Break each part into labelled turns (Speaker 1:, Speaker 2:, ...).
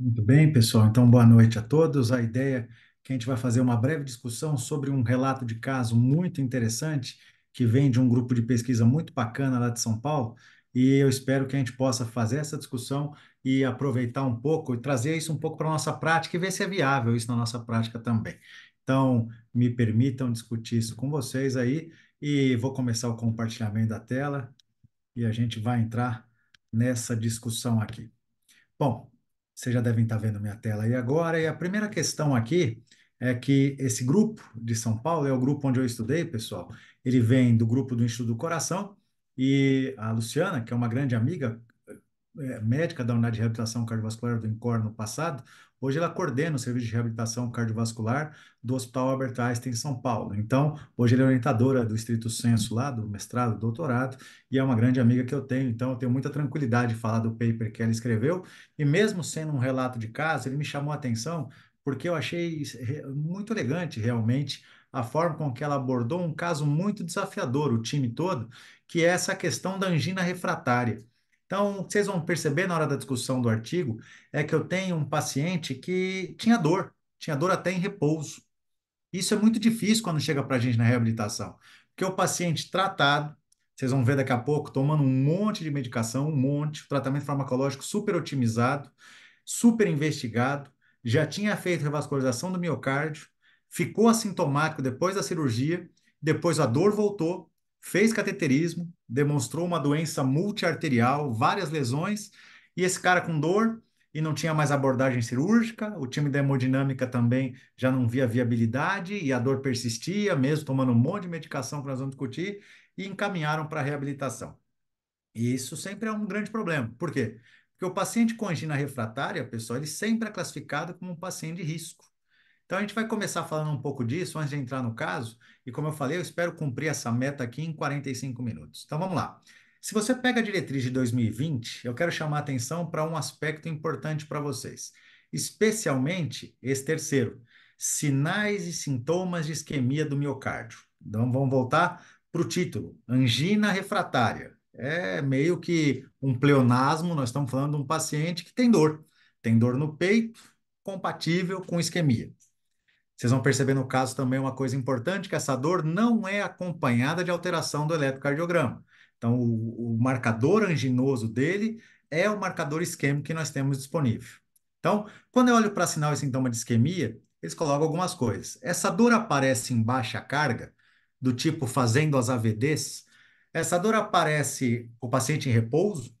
Speaker 1: Muito bem, pessoal. Então, boa noite a todos. A ideia é que a gente vai fazer uma breve discussão sobre um relato de caso muito interessante que vem de um grupo de pesquisa muito bacana lá de São Paulo. E eu espero que a gente possa fazer essa discussão e aproveitar um pouco e trazer isso um pouco para a nossa prática e ver se é viável isso na nossa prática também. Então, me permitam discutir isso com vocês aí e vou começar o compartilhamento da tela e a gente vai entrar nessa discussão aqui. Bom, vocês já devem estar vendo minha tela aí agora. E a primeira questão aqui é que esse grupo de São Paulo é o grupo onde eu estudei, pessoal. Ele vem do grupo do Instituto do Coração e a Luciana, que é uma grande amiga é, médica da unidade de reabilitação cardiovascular do INCOR no passado, Hoje ela coordena o serviço de reabilitação cardiovascular do Hospital Albert Einstein em São Paulo. Então, hoje ela é orientadora do Estrito Senso lá, do mestrado, do doutorado, e é uma grande amiga que eu tenho, então eu tenho muita tranquilidade de falar do paper que ela escreveu. E mesmo sendo um relato de caso, ele me chamou a atenção porque eu achei muito elegante realmente a forma com que ela abordou um caso muito desafiador, o time todo, que é essa questão da angina refratária. Então, vocês vão perceber na hora da discussão do artigo é que eu tenho um paciente que tinha dor, tinha dor até em repouso. Isso é muito difícil quando chega para a gente na reabilitação, porque o paciente tratado, vocês vão ver daqui a pouco, tomando um monte de medicação, um monte, tratamento farmacológico super otimizado, super investigado, já tinha feito revascularização do miocárdio, ficou assintomático depois da cirurgia, depois a dor voltou, fez cateterismo, demonstrou uma doença multiarterial, várias lesões, e esse cara com dor e não tinha mais abordagem cirúrgica, o time da hemodinâmica também já não via viabilidade e a dor persistia, mesmo tomando um monte de medicação que nós vamos discutir, e encaminharam para a reabilitação. E isso sempre é um grande problema. Por quê? Porque o paciente com angina refratária, pessoal, ele sempre é classificado como um paciente de risco. Então a gente vai começar falando um pouco disso antes de entrar no caso e como eu falei, eu espero cumprir essa meta aqui em 45 minutos. Então vamos lá. Se você pega a diretriz de 2020, eu quero chamar a atenção para um aspecto importante para vocês, especialmente esse terceiro, sinais e sintomas de isquemia do miocárdio. Então vamos voltar para o título, angina refratária. É meio que um pleonasmo, nós estamos falando de um paciente que tem dor, tem dor no peito, compatível com isquemia. Vocês vão perceber no caso também uma coisa importante, que essa dor não é acompanhada de alteração do eletrocardiograma. Então, o, o marcador anginoso dele é o marcador isquêmico que nós temos disponível. Então, quando eu olho para sinal e sintoma de isquemia, eles colocam algumas coisas. Essa dor aparece em baixa carga, do tipo fazendo as AVDs. Essa dor aparece o paciente em repouso.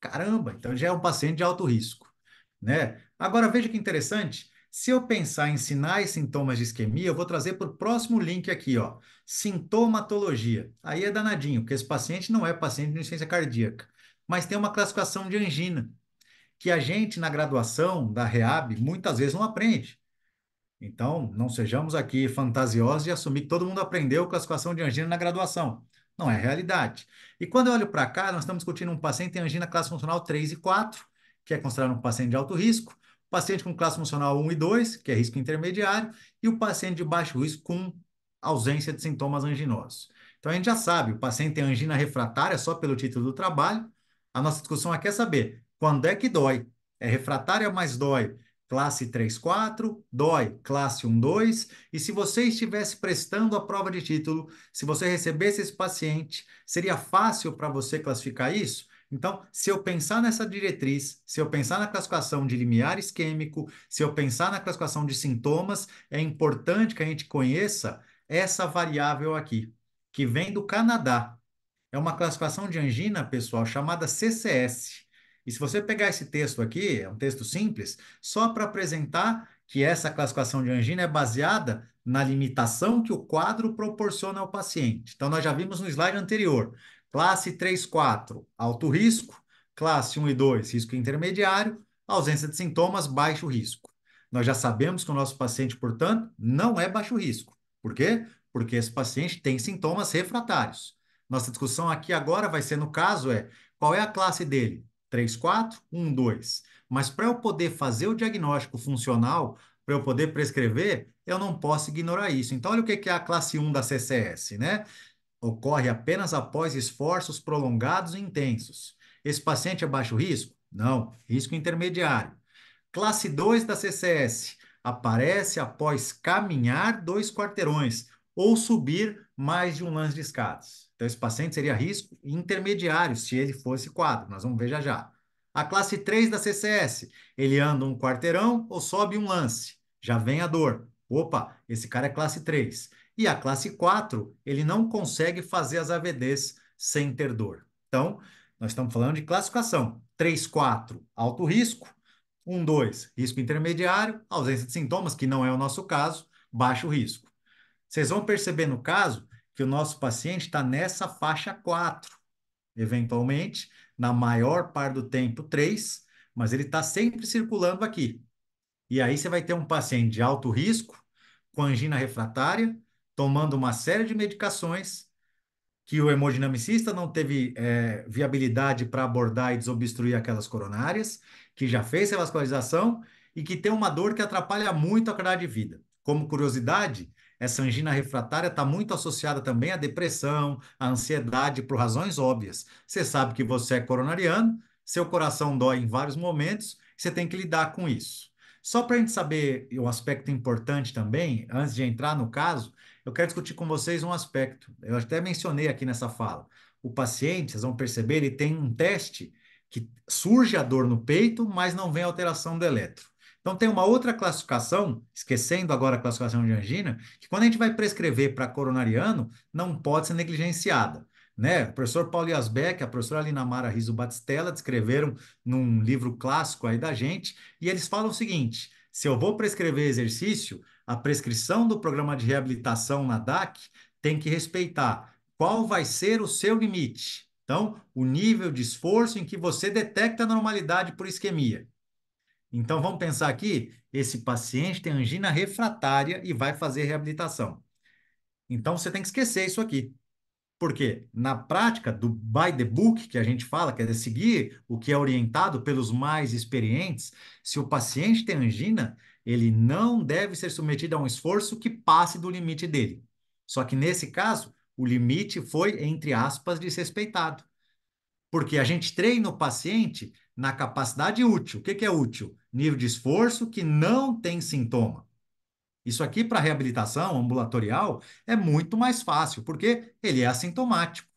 Speaker 1: Caramba, então já é um paciente de alto risco, né? Agora veja que interessante, se eu pensar em sinais, sintomas de isquemia, eu vou trazer para o próximo link aqui, ó. Sintomatologia. Aí é danadinho, porque esse paciente não é paciente de insuficiência cardíaca. Mas tem uma classificação de angina, que a gente, na graduação da REAB, muitas vezes não aprende. Então, não sejamos aqui fantasiosos e assumir que todo mundo aprendeu classificação de angina na graduação. Não é realidade. E quando eu olho para cá, nós estamos discutindo um paciente em angina classe funcional 3 e 4, que é considerado um paciente de alto risco, paciente com classe funcional 1 e 2, que é risco intermediário, e o paciente de baixo risco com ausência de sintomas anginosos. Então a gente já sabe, o paciente tem angina refratária só pelo título do trabalho. A nossa discussão aqui é saber quando é que dói. É refratária, mas dói classe 3, 4, dói classe 1, 2. E se você estivesse prestando a prova de título, se você recebesse esse paciente, seria fácil para você classificar isso? Então, se eu pensar nessa diretriz, se eu pensar na classificação de limiar isquêmico, se eu pensar na classificação de sintomas, é importante que a gente conheça essa variável aqui, que vem do Canadá. É uma classificação de angina, pessoal, chamada CCS. E se você pegar esse texto aqui, é um texto simples, só para apresentar que essa classificação de angina é baseada na limitação que o quadro proporciona ao paciente. Então, nós já vimos no slide anterior Classe 3, 4, alto risco. Classe 1 e 2, risco intermediário. Ausência de sintomas, baixo risco. Nós já sabemos que o nosso paciente, portanto, não é baixo risco. Por quê? Porque esse paciente tem sintomas refratários. Nossa discussão aqui agora vai ser, no caso, é qual é a classe dele? 3, 4, 1, 2. Mas para eu poder fazer o diagnóstico funcional, para eu poder prescrever, eu não posso ignorar isso. Então, olha o que é a classe 1 da CCS, né? ocorre apenas após esforços prolongados e intensos. Esse paciente é baixo risco? Não, risco intermediário. Classe 2 da CCS aparece após caminhar dois quarteirões ou subir mais de um lance de escadas. Então, esse paciente seria risco intermediário se ele fosse quadro. Nós vamos ver já já. A classe 3 da CCS, ele anda um quarteirão ou sobe um lance. Já vem a dor. Opa, esse cara é classe 3. E a classe 4, ele não consegue fazer as AVDs sem ter dor. Então, nós estamos falando de classificação. 3, 4, alto risco. 1, 2, risco intermediário. Ausência de sintomas, que não é o nosso caso, baixo risco. Vocês vão perceber no caso que o nosso paciente está nessa faixa 4, eventualmente, na maior parte do tempo 3, mas ele está sempre circulando aqui. E aí você vai ter um paciente de alto risco, com angina refratária, tomando uma série de medicações que o hemodinamicista não teve é, viabilidade para abordar e desobstruir aquelas coronárias, que já fez revascularização e que tem uma dor que atrapalha muito a qualidade de vida. Como curiosidade, essa angina refratária está muito associada também à depressão, à ansiedade, por razões óbvias. Você sabe que você é coronariano, seu coração dói em vários momentos, você tem que lidar com isso. Só para a gente saber um aspecto importante também, antes de entrar no caso, eu quero discutir com vocês um aspecto. Eu até mencionei aqui nessa fala. O paciente, vocês vão perceber, ele tem um teste que surge a dor no peito, mas não vem alteração do eletro. Então, tem uma outra classificação, esquecendo agora a classificação de angina, que quando a gente vai prescrever para coronariano, não pode ser negligenciada. Né? O professor Paulo Yasbeck, a professora Linamara Riso Batistella descreveram num livro clássico aí da gente, e eles falam o seguinte: se eu vou prescrever exercício, a prescrição do programa de reabilitação na DAC tem que respeitar qual vai ser o seu limite. Então, o nível de esforço em que você detecta a normalidade por isquemia. Então, vamos pensar aqui: esse paciente tem angina refratária e vai fazer reabilitação. Então, você tem que esquecer isso aqui. Porque na prática do by the book que a gente fala, quer dizer, seguir o que é orientado pelos mais experientes, se o paciente tem angina, ele não deve ser submetido a um esforço que passe do limite dele. Só que nesse caso, o limite foi, entre aspas, desrespeitado. Porque a gente treina o paciente na capacidade útil. O que, que é útil? Nível de esforço que não tem sintoma. Isso aqui para reabilitação ambulatorial é muito mais fácil, porque ele é assintomático.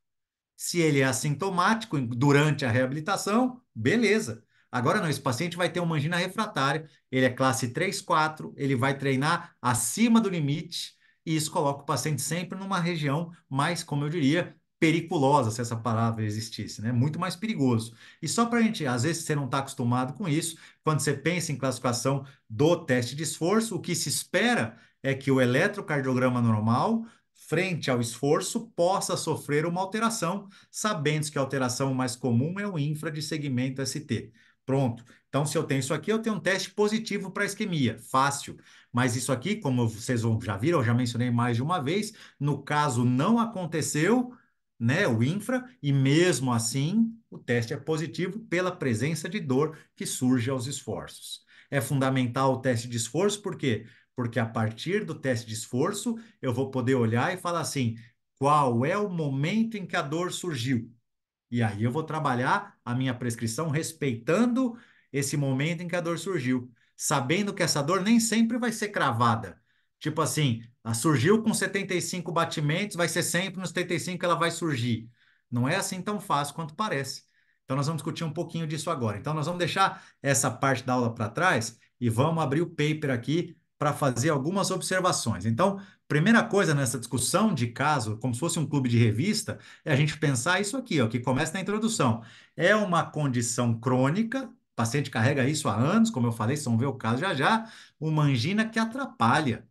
Speaker 1: Se ele é assintomático durante a reabilitação, beleza. Agora não, esse paciente vai ter uma angina refratária, ele é classe 3, 4, ele vai treinar acima do limite, e isso coloca o paciente sempre numa região mais, como eu diria, periculosa se essa palavra existisse, né? Muito mais perigoso. E só para a gente, às vezes você não está acostumado com isso, quando você pensa em classificação do teste de esforço, o que se espera é que o eletrocardiograma normal, frente ao esforço, possa sofrer uma alteração, sabendo que a alteração mais comum é o infra de segmento ST. Pronto. Então, se eu tenho isso aqui, eu tenho um teste positivo para isquemia, fácil. Mas isso aqui, como vocês já viram, eu já mencionei mais de uma vez, no caso não aconteceu, né, o infra, e mesmo assim o teste é positivo pela presença de dor que surge aos esforços. É fundamental o teste de esforço, por quê? Porque a partir do teste de esforço eu vou poder olhar e falar assim: qual é o momento em que a dor surgiu? E aí eu vou trabalhar a minha prescrição respeitando esse momento em que a dor surgiu, sabendo que essa dor nem sempre vai ser cravada Tipo assim, ah, surgiu com 75 batimentos, vai ser sempre nos 75 que ela vai surgir. Não é assim tão fácil quanto parece. Então, nós vamos discutir um pouquinho disso agora. Então, nós vamos deixar essa parte da aula para trás e vamos abrir o paper aqui para fazer algumas observações. Então, primeira coisa nessa discussão de caso, como se fosse um clube de revista, é a gente pensar isso aqui, ó, que começa na introdução. É uma condição crônica, o paciente carrega isso há anos, como eu falei, vocês vão ver o caso já já, uma angina que atrapalha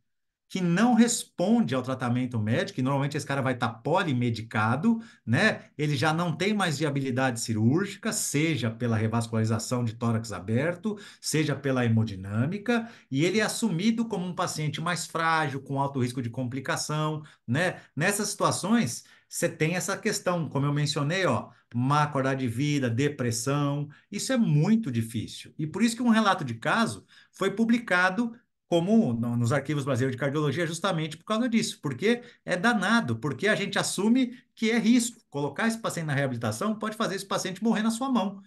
Speaker 1: que não responde ao tratamento médico, e normalmente esse cara vai estar tá polimedicado, né? Ele já não tem mais viabilidade cirúrgica, seja pela revascularização de tórax aberto, seja pela hemodinâmica, e ele é assumido como um paciente mais frágil, com alto risco de complicação, né? Nessas situações, você tem essa questão, como eu mencionei, ó, má qualidade de vida, depressão, isso é muito difícil. E por isso que um relato de caso foi publicado comum no, nos arquivos brasileiros de cardiologia justamente por causa disso, porque é danado, porque a gente assume que é risco. Colocar esse paciente na reabilitação pode fazer esse paciente morrer na sua mão.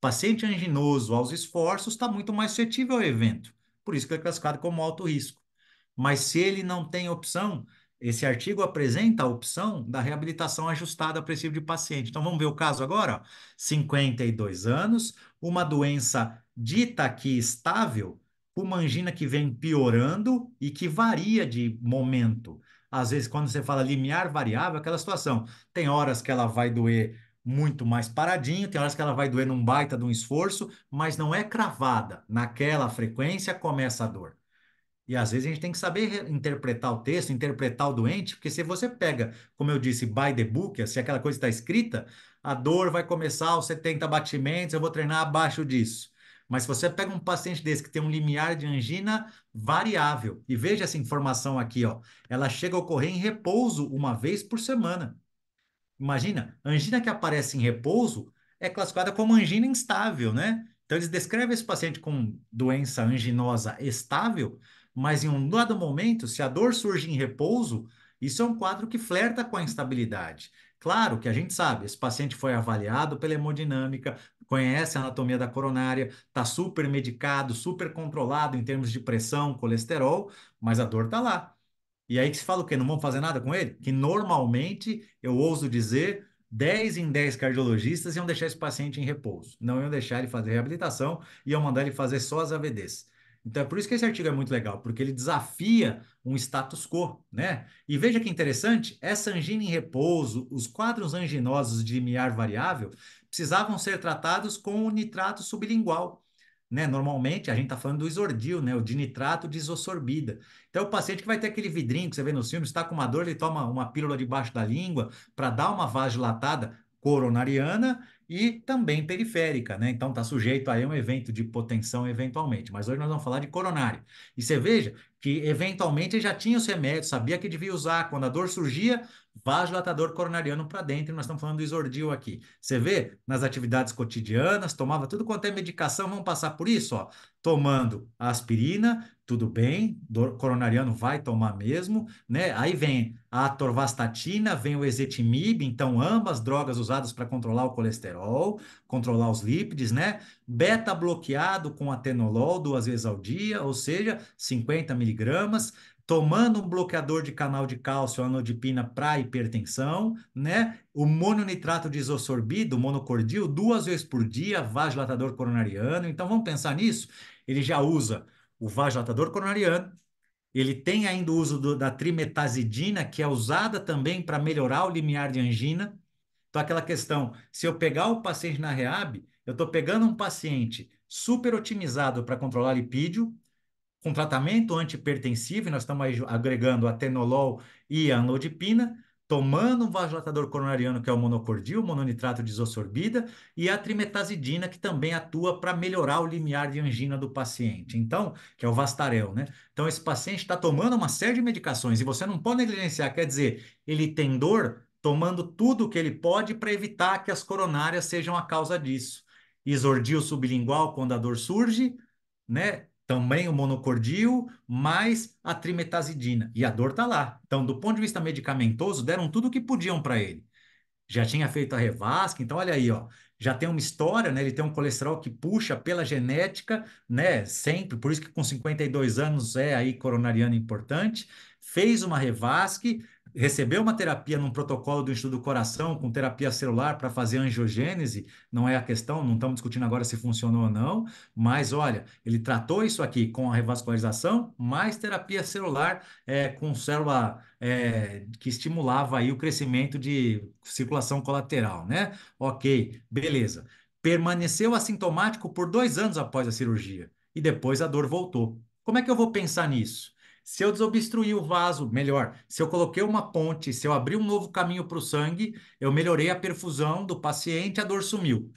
Speaker 1: Paciente anginoso aos esforços está muito mais suscetível ao evento, por isso que é classificado como alto risco. Mas se ele não tem opção, esse artigo apresenta a opção da reabilitação ajustada a princípio de paciente. Então vamos ver o caso agora? 52 anos, uma doença dita aqui estável, uma angina que vem piorando e que varia de momento. Às vezes, quando você fala limiar variável, aquela situação. Tem horas que ela vai doer muito mais paradinho, tem horas que ela vai doer num baita de um esforço, mas não é cravada. Naquela frequência começa a dor. E às vezes a gente tem que saber interpretar o texto, interpretar o doente, porque se você pega, como eu disse, by the book, se aquela coisa está escrita, a dor vai começar aos 70 batimentos, eu vou treinar abaixo disso. Mas se você pega um paciente desse que tem um limiar de angina variável, e veja essa informação aqui, ó, ela chega a ocorrer em repouso uma vez por semana. Imagina, angina que aparece em repouso é classificada como angina instável, né? Então, eles descrevem esse paciente com doença anginosa estável, mas em um dado momento, se a dor surge em repouso, isso é um quadro que flerta com a instabilidade. Claro que a gente sabe, esse paciente foi avaliado pela hemodinâmica, conhece a anatomia da coronária, está super medicado, super controlado em termos de pressão, colesterol, mas a dor está lá. E aí que se fala o quê? Não vão fazer nada com ele? Que normalmente, eu ouso dizer, 10 em 10 cardiologistas iam deixar esse paciente em repouso, não iam deixar ele fazer reabilitação, iam mandar ele fazer só as AVDs. Então é por isso que esse artigo é muito legal, porque ele desafia um status quo, né? E veja que interessante, essa é angina em repouso, os quadros anginosos de miar variável, precisavam ser tratados com o nitrato sublingual. Né? Normalmente a gente está falando do isordil, né? o nitrato de isosorbida. Então, o paciente que vai ter aquele vidrinho que você vê nos filmes, está com uma dor, ele toma uma pílula debaixo da língua para dar uma vasodilatada coronariana e também periférica, né? Então está sujeito a um evento de hipotensão eventualmente. Mas hoje nós vamos falar de coronário. E você veja que eventualmente já tinha os remédios, sabia que devia usar quando a dor surgia, vasodilatador coronariano para dentro. Nós estamos falando do exordio aqui. Você vê nas atividades cotidianas, tomava tudo quanto é medicação, vamos passar por isso, ó, tomando aspirina, tudo bem, dor coronariano vai tomar mesmo, né? Aí vem a atorvastatina, vem o ezetimibe, então ambas drogas usadas para controlar o colesterol, controlar os lípides, né? Beta bloqueado com atenolol duas vezes ao dia, ou seja, 50 miligramas, tomando um bloqueador de canal de cálcio, anodipina para hipertensão, né? O mononitrato de isosorbido monocordil, duas vezes por dia, vasodilatador coronariano. Então vamos pensar nisso. Ele já usa o vasodilatador coronariano, ele tem ainda o uso do, da trimetazidina, que é usada também para melhorar o limiar de angina. Então, aquela questão, se eu pegar o paciente na REAB, eu estou pegando um paciente super otimizado para controlar lipídio, com tratamento antipertensivo, e nós estamos agregando atenolol e anodipina, tomando um vasodilatador coronariano, que é o monocordil, mononitrato de isosorbida, e a trimetazidina, que também atua para melhorar o limiar de angina do paciente, então, que é o Vastarel, né? Então, esse paciente está tomando uma série de medicações e você não pode negligenciar, quer dizer, ele tem dor tomando tudo o que ele pode para evitar que as coronárias sejam a causa disso. Isordil sublingual quando a dor surge, né? também o monocordil mais a trimetazidina. E a dor está lá. Então, do ponto de vista medicamentoso, deram tudo o que podiam para ele. Já tinha feito a revasca, então olha aí, ó, já tem uma história, né? Ele tem um colesterol que puxa pela genética, né? Sempre, por isso que com 52 anos é aí coronariano importante. Fez uma revasque, receber uma terapia num protocolo do estudo do coração, com terapia celular para fazer angiogênese, não é a questão, não estamos discutindo agora se funcionou ou não, mas olha, ele tratou isso aqui com a revascularização, mais terapia celular é, com célula é, que estimulava aí o crescimento de circulação colateral, né? Ok, beleza. Permaneceu assintomático por dois anos após a cirurgia e depois a dor voltou. Como é que eu vou pensar nisso? Se eu desobstruí o vaso, melhor. Se eu coloquei uma ponte, se eu abri um novo caminho para o sangue, eu melhorei a perfusão do paciente, a dor sumiu.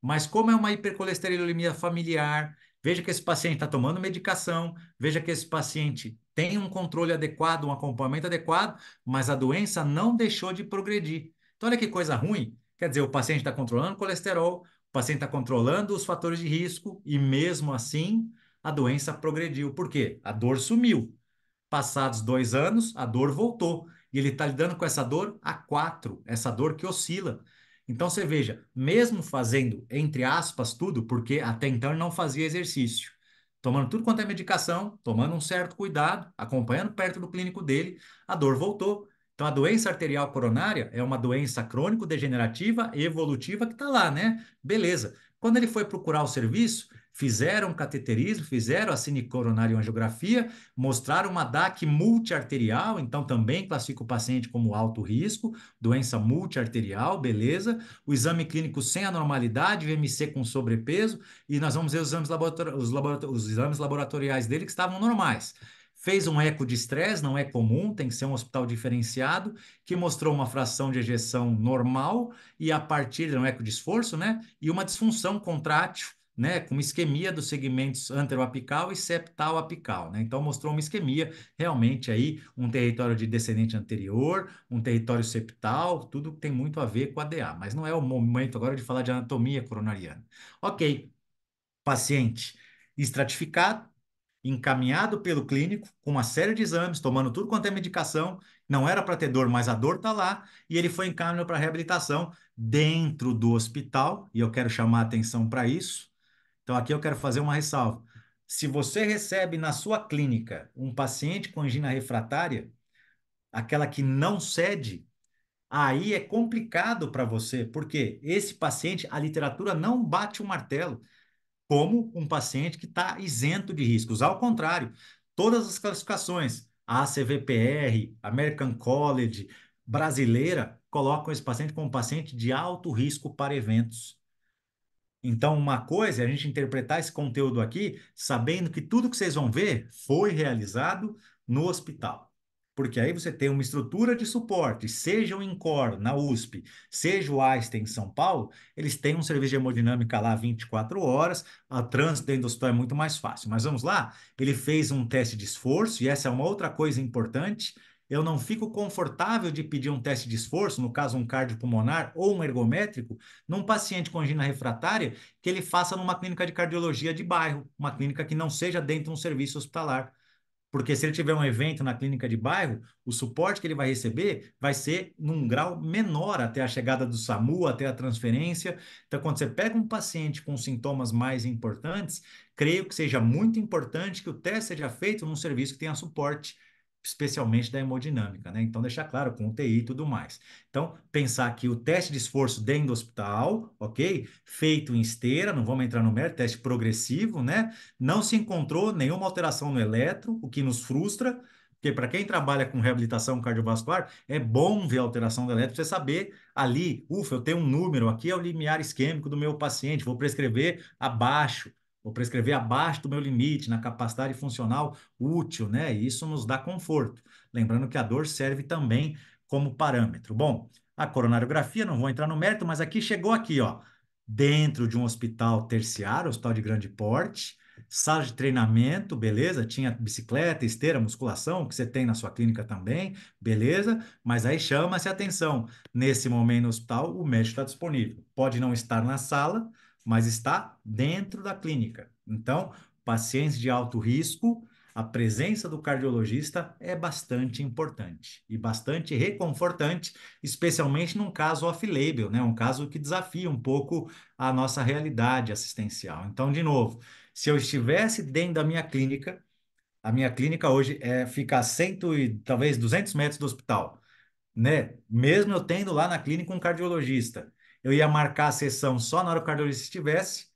Speaker 1: Mas como é uma hipercolesterolemia familiar, veja que esse paciente está tomando medicação, veja que esse paciente tem um controle adequado, um acompanhamento adequado, mas a doença não deixou de progredir. Então, olha que coisa ruim. Quer dizer, o paciente está controlando o colesterol, o paciente está controlando os fatores de risco e, mesmo assim, a doença progrediu. Por quê? A dor sumiu. Passados dois anos, a dor voltou. E ele está lidando com essa dor a quatro, essa dor que oscila. Então você veja, mesmo fazendo, entre aspas, tudo, porque até então ele não fazia exercício, tomando tudo quanto é medicação, tomando um certo cuidado, acompanhando perto do clínico dele, a dor voltou. Então a doença arterial coronária é uma doença crônico-degenerativa evolutiva que está lá, né? Beleza. Quando ele foi procurar o serviço, fizeram cateterismo, fizeram a angiografia, mostraram uma DAC multiarterial, então também classifica o paciente como alto risco, doença multiarterial, beleza. O exame clínico sem anormalidade, VMC com sobrepeso, e nós vamos ver os exames, laborator... os, laborator... os exames laboratoriais dele que estavam normais fez um eco de estresse, não é comum, tem que ser um hospital diferenciado, que mostrou uma fração de ejeção normal e a partir de um eco de esforço, né? E uma disfunção contrátil né, com uma isquemia dos segmentos anteroapical e septal apical, né? Então mostrou uma isquemia realmente aí um território de descendente anterior, um território septal, tudo tem muito a ver com a DA, mas não é o momento agora de falar de anatomia coronariana. OK. Paciente estratificado, encaminhado pelo clínico com uma série de exames, tomando tudo quanto é medicação, não era para ter dor, mas a dor está lá, e ele foi encaminhado para reabilitação dentro do hospital, e eu quero chamar a atenção para isso então, aqui eu quero fazer uma ressalva. Se você recebe na sua clínica um paciente com angina refratária, aquela que não cede, aí é complicado para você, porque esse paciente, a literatura não bate o martelo como um paciente que está isento de riscos. Ao contrário, todas as classificações, a ACVPR, American College, brasileira, colocam esse paciente como um paciente de alto risco para eventos então, uma coisa é a gente interpretar esse conteúdo aqui sabendo que tudo que vocês vão ver foi realizado no hospital. Porque aí você tem uma estrutura de suporte, seja o INCOR na USP, seja o Einstein em São Paulo, eles têm um serviço de hemodinâmica lá 24 horas, a trânsito dentro do hospital é muito mais fácil. Mas vamos lá, ele fez um teste de esforço, e essa é uma outra coisa importante, eu não fico confortável de pedir um teste de esforço, no caso um cardiopulmonar ou um ergométrico, num paciente com angina refratária, que ele faça numa clínica de cardiologia de bairro, uma clínica que não seja dentro de um serviço hospitalar. Porque se ele tiver um evento na clínica de bairro, o suporte que ele vai receber vai ser num grau menor até a chegada do SAMU, até a transferência. Então, quando você pega um paciente com sintomas mais importantes, creio que seja muito importante que o teste seja feito num serviço que tenha suporte especialmente da hemodinâmica, né? Então, deixar claro com UTI e tudo mais. Então, pensar que o teste de esforço dentro do hospital, ok? Feito em esteira, não vamos entrar no mérito, teste progressivo, né? Não se encontrou nenhuma alteração no eletro, o que nos frustra, porque para quem trabalha com reabilitação cardiovascular, é bom ver a alteração do eletro, você saber ali, ufa, eu tenho um número, aqui é o limiar isquêmico do meu paciente, vou prescrever abaixo Vou prescrever abaixo do meu limite, na capacidade funcional útil, né? E isso nos dá conforto. Lembrando que a dor serve também como parâmetro. Bom, a coronariografia, não vou entrar no mérito, mas aqui chegou aqui, ó. Dentro de um hospital terciário, hospital de grande porte, sala de treinamento, beleza? Tinha bicicleta, esteira, musculação, que você tem na sua clínica também, beleza? Mas aí chama-se atenção. Nesse momento no hospital, o médico está disponível. Pode não estar na sala, mas está dentro da clínica. Então, pacientes de alto risco, a presença do cardiologista é bastante importante e bastante reconfortante, especialmente num caso off-label, né? um caso que desafia um pouco a nossa realidade assistencial. Então, de novo, se eu estivesse dentro da minha clínica, a minha clínica hoje é, fica a 100 e talvez 200 metros do hospital, né? mesmo eu tendo lá na clínica um cardiologista eu ia marcar a sessão só na hora que o cardiologista estivesse,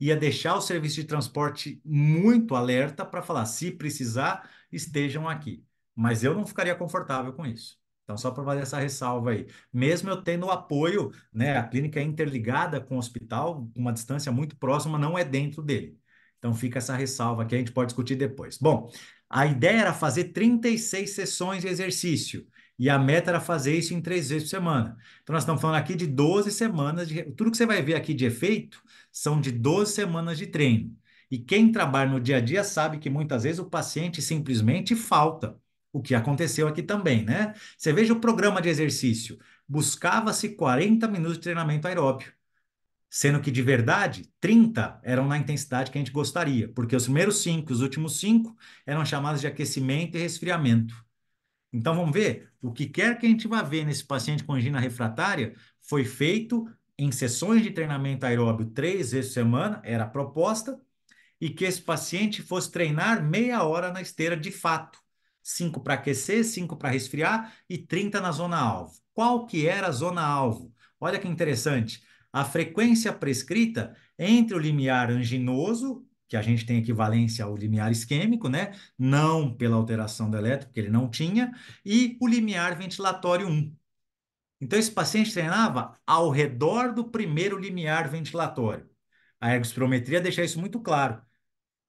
Speaker 1: ia deixar o serviço de transporte muito alerta para falar, se precisar, estejam aqui. Mas eu não ficaria confortável com isso. Então, só para fazer essa ressalva aí. Mesmo eu tendo o apoio, né, a clínica é interligada com o hospital, uma distância muito próxima, não é dentro dele. Então, fica essa ressalva que a gente pode discutir depois. Bom, a ideia era fazer 36 sessões de exercício. E a meta era fazer isso em três vezes por semana. Então, nós estamos falando aqui de 12 semanas. De... Tudo que você vai ver aqui de efeito são de 12 semanas de treino. E quem trabalha no dia a dia sabe que muitas vezes o paciente simplesmente falta. O que aconteceu aqui também, né? Você veja o programa de exercício. Buscava-se 40 minutos de treinamento aeróbio sendo que de verdade 30 eram na intensidade que a gente gostaria, porque os primeiros 5 os últimos 5 eram chamados de aquecimento e resfriamento. Então vamos ver, o que quer que a gente vá ver nesse paciente com angina refratária foi feito em sessões de treinamento aeróbio três vezes por semana, era a proposta, e que esse paciente fosse treinar meia hora na esteira de fato. cinco para aquecer, cinco para resfriar e 30 na zona-alvo. Qual que era a zona-alvo? Olha que interessante. A frequência prescrita entre o limiar anginoso que a gente tem equivalência ao limiar isquêmico, né? Não pela alteração do elétrico, porque ele não tinha, e o limiar ventilatório 1. Então, esse paciente treinava ao redor do primeiro limiar ventilatório. A ergospirometria deixa isso muito claro.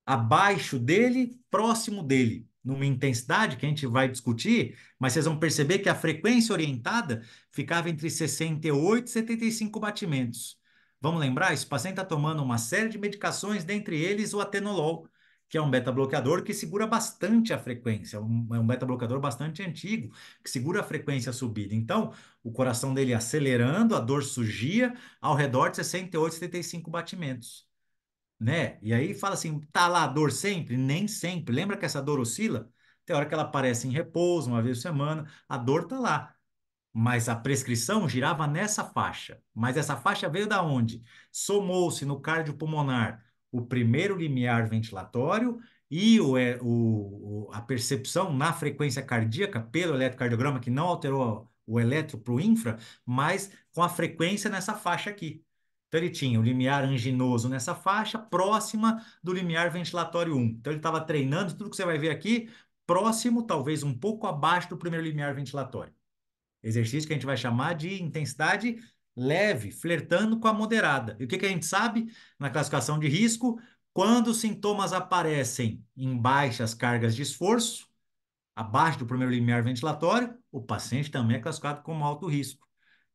Speaker 1: Abaixo dele, próximo dele, numa intensidade que a gente vai discutir, mas vocês vão perceber que a frequência orientada ficava entre 68 e 75 batimentos. Vamos lembrar, esse paciente está tomando uma série de medicações, dentre eles o atenolol, que é um beta-bloqueador que segura bastante a frequência, é um beta-bloqueador bastante antigo, que segura a frequência subida. Então, o coração dele acelerando, a dor surgia ao redor de 68, 75 batimentos. Né? E aí fala assim, tá lá a dor sempre? Nem sempre. Lembra que essa dor oscila? Tem hora que ela aparece em repouso, uma vez por semana, a dor tá lá mas a prescrição girava nessa faixa. Mas essa faixa veio da onde? Somou-se no cardiopulmonar o primeiro limiar ventilatório e o, é, o, a percepção na frequência cardíaca pelo eletrocardiograma, que não alterou o eletro para o infra, mas com a frequência nessa faixa aqui. Então ele tinha o limiar anginoso nessa faixa, próxima do limiar ventilatório 1. Então ele estava treinando tudo que você vai ver aqui, próximo, talvez um pouco abaixo do primeiro limiar ventilatório. Exercício que a gente vai chamar de intensidade leve, flertando com a moderada. E o que, que a gente sabe na classificação de risco? Quando os sintomas aparecem em baixas cargas de esforço, abaixo do primeiro limiar ventilatório, o paciente também é classificado como alto risco.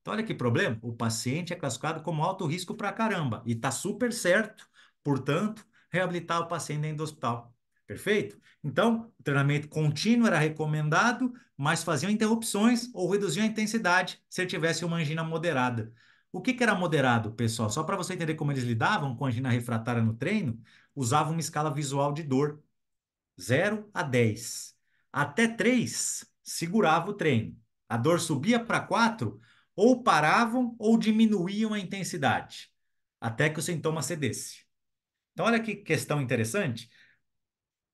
Speaker 1: Então, olha que problema: o paciente é classificado como alto risco para caramba e está super certo, portanto, reabilitar o paciente dentro do hospital. Perfeito? Então, o treinamento contínuo era recomendado, mas faziam interrupções ou reduziam a intensidade se ele tivesse uma angina moderada. O que, que era moderado, pessoal? Só para você entender como eles lidavam com angina refratária no treino, usavam uma escala visual de dor, 0 a 10. Até 3, segurava o treino. A dor subia para 4, ou paravam ou diminuíam a intensidade, até que o sintoma cedesse. Então, olha que questão interessante.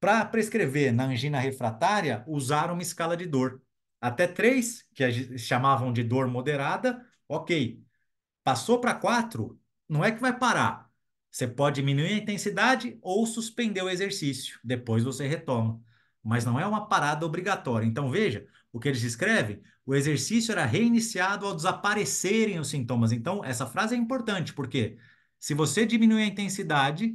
Speaker 1: Para prescrever na angina refratária, usaram uma escala de dor. Até 3, que chamavam de dor moderada, ok. Passou para 4, não é que vai parar. Você pode diminuir a intensidade ou suspender o exercício. Depois você retoma. Mas não é uma parada obrigatória. Então veja, o que eles escrevem, o exercício era reiniciado ao desaparecerem os sintomas. Então essa frase é importante, porque se você diminuir a intensidade,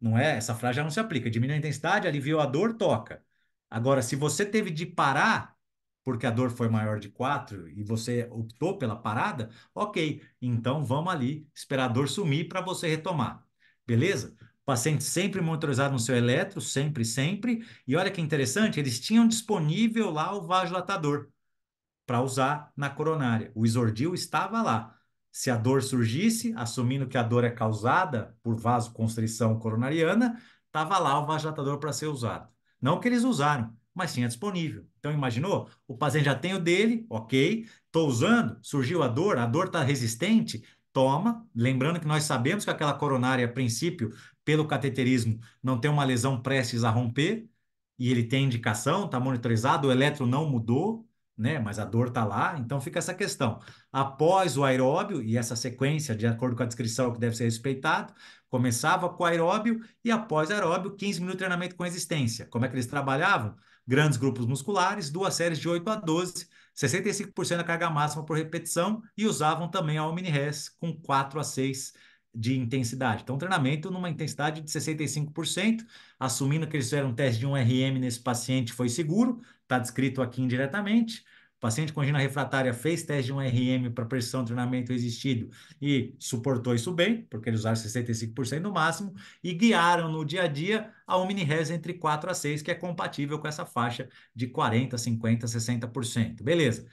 Speaker 1: não é? Essa frase já não se aplica. Diminui a intensidade, aliviou a dor, toca. Agora, se você teve de parar, porque a dor foi maior de 4 e você optou pela parada, ok, então vamos ali esperar a dor sumir para você retomar. Beleza? Paciente sempre monitorizado no seu eletro, sempre, sempre. E olha que interessante, eles tinham disponível lá o vasodilatador para usar na coronária. O isordil estava lá se a dor surgisse, assumindo que a dor é causada por vasoconstrição coronariana, estava lá o vasodilatador para ser usado. Não que eles usaram, mas sim disponível. Então, imaginou? O paciente já tem o dele, ok, estou usando, surgiu a dor, a dor está resistente, toma. Lembrando que nós sabemos que aquela coronária, a princípio, pelo cateterismo, não tem uma lesão prestes a romper, e ele tem indicação, está monitorizado, o eletro não mudou, né? Mas a dor está lá, então fica essa questão. Após o aeróbio, e essa sequência, de acordo com a descrição, que deve ser respeitado, começava com o aeróbio e após aeróbio, 15 minutos de treinamento com resistência. Como é que eles trabalhavam? Grandes grupos musculares, duas séries de 8 a 12, 65% da carga máxima por repetição, e usavam também a Omni Res com 4 a 6 de intensidade. Então, treinamento numa intensidade de 65%, assumindo que eles fizeram um teste de um RM nesse paciente, foi seguro, está descrito aqui indiretamente. O paciente com angina refratária fez teste de um RM para pressão, treinamento resistido e suportou isso bem, porque eles usaram 65% no máximo, e guiaram no dia a dia a um mini res entre 4 a 6, que é compatível com essa faixa de 40%, 50%, 60%. Beleza.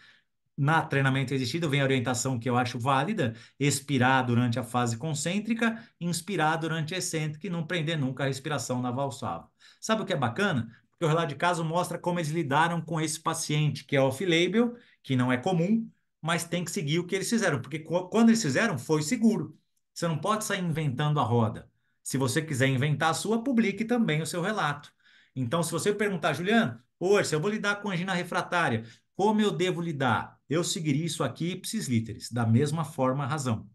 Speaker 1: Na treinamento resistido vem a orientação que eu acho válida, expirar durante a fase concêntrica, inspirar durante a excêntrica e não prender nunca a respiração na valsalva. Sabe o que é bacana? porque o relato de caso mostra como eles lidaram com esse paciente, que é off-label, que não é comum, mas tem que seguir o que eles fizeram, porque quando eles fizeram, foi seguro. Você não pode sair inventando a roda. Se você quiser inventar a sua, publique também o seu relato. Então, se você perguntar, Juliano, hoje, se eu vou lidar com angina refratária, como eu devo lidar? Eu seguiria isso aqui, ipsis literis, da mesma forma, razão.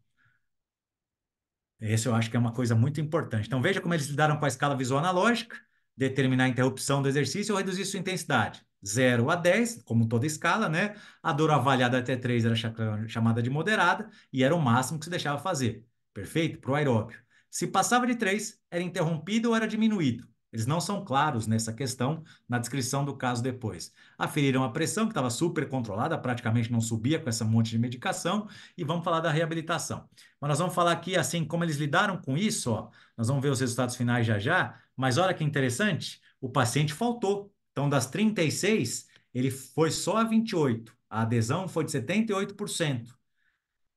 Speaker 1: Esse eu acho que é uma coisa muito importante. Então, veja como eles lidaram com a escala visual analógica, determinar a interrupção do exercício ou reduzir sua intensidade. 0 a 10, como toda escala, né? A dor avaliada até 3 era chamada de moderada e era o máximo que se deixava fazer. Perfeito? Para o aeróbio. Se passava de 3, era interrompido ou era diminuído. Eles não são claros nessa questão na descrição do caso depois. Aferiram a pressão, que estava super controlada, praticamente não subia com essa monte de medicação, e vamos falar da reabilitação. Mas nós vamos falar aqui, assim, como eles lidaram com isso, ó, nós vamos ver os resultados finais já já, mas olha que interessante, o paciente faltou. Então, das 36, ele foi só a 28. A adesão foi de 78%.